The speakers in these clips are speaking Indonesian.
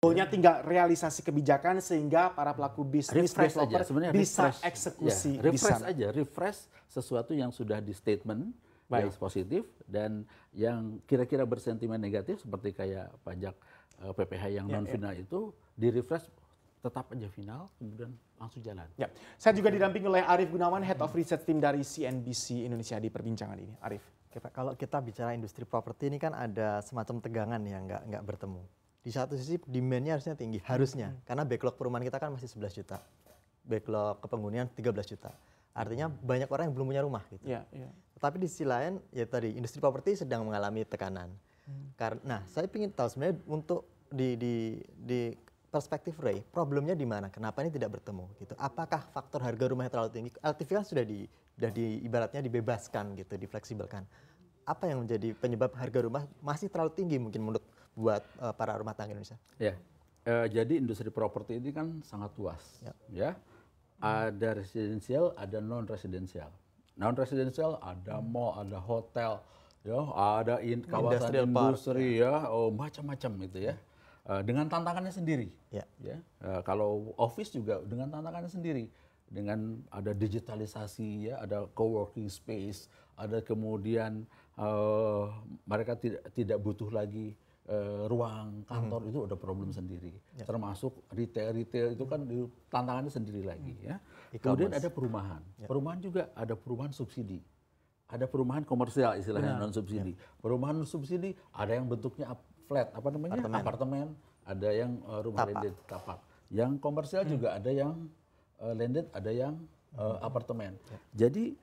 Goalnya tinggal realisasi kebijakan sehingga para pelaku bisnis refresh developer aja. Sebenarnya bisa refresh. Ya, eksekusi. Ya, refresh aja, refresh sesuatu yang sudah di statement Baik. yang positif dan yang kira-kira bersentimen negatif seperti kayak pajak uh, eh, PPh yang ya, non final ya. itu di refresh tetap aja final, kemudian langsung jalan. Ya. Saya juga didampingi oleh Arif Gunawan, Head of Research Team dari CNBC Indonesia di perbincangan ini. Arief. Kalau kita bicara industri properti ini kan ada semacam tegangan yang nggak nggak bertemu di satu sisi demandnya harusnya tinggi harusnya hmm. karena backlog perumahan kita kan masih 11 juta backlog kepenghunian 13 juta artinya banyak orang yang belum punya rumah gitu. Yeah, yeah. Tapi di sisi lain ya tadi industri properti sedang mengalami tekanan hmm. karena nah saya ingin tahu sebenarnya untuk di di di perspektif Ray, problemnya di mana? Kenapa ini tidak bertemu? Gitu. Apakah faktor harga rumah yang terlalu tinggi? LTV kan sudah di, sudah di ibaratnya dibebaskan gitu, difleksibelkan. Apa yang menjadi penyebab harga rumah masih terlalu tinggi mungkin menurut buat uh, para rumah tangga Indonesia? Ya, uh, jadi industri properti ini kan sangat luas, ya. ya. Ada residensial, ada non residensial. Non residensial ada hmm. mall, ada hotel, ya, ada in, kawasan Industrial industri, ya. ya, oh, macam-macam itu ya. Uh, dengan tantangannya sendiri, ya. ya. kalau office juga dengan tantangannya sendiri dengan ada digitalisasi ya ada co-working space ada kemudian uh, mereka tidak tidak butuh lagi Eh, ruang mhm. kantor hmm. itu ada problem sendiri. Ya. Termasuk retail-retail itu kan di tantangannya sendiri lagi hmm. ya. Kemudian ada perumahan. Ya. Perumahan juga ada perumahan subsidi. Ada perumahan komersial istilahnya non subsidi. Ya. Perumahan subsidi ada yang bentuknya flat apa namanya? apartemen, apartemen ada yang eh, rumah tapak. landed tapak. Yang komersial hmm. juga ada yang uh, landed, ada yang uh, hmm. apartemen. Ya. Jadi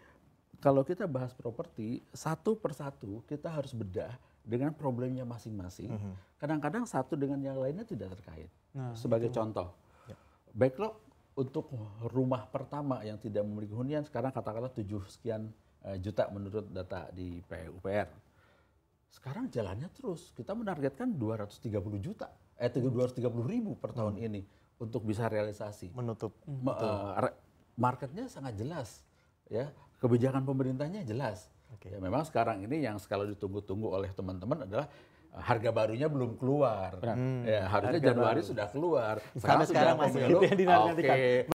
kalau kita bahas properti satu persatu kita harus bedah dengan problemnya masing-masing. Mm -hmm. Kadang-kadang satu dengan yang lainnya tidak terkait. Nah, Sebagai itu. contoh, ya. backlog untuk rumah pertama yang tidak memiliki hunian sekarang katakanlah tujuh sekian eh, juta menurut data di PUPR. Sekarang jalannya terus. Kita menargetkan 230 juta, eh 230 ribu per tahun hmm. ini untuk bisa realisasi. Menutup. Ma uh, marketnya sangat jelas, ya kebijakan pemerintahnya jelas. Okay. Ya, memang sekarang ini yang sekali ditunggu-tunggu oleh teman-teman adalah eh, harga barunya belum keluar. Hmm, ya, harusnya harga Januari sudah keluar. Sekarang, sekarang masih itu yang Oke, okay,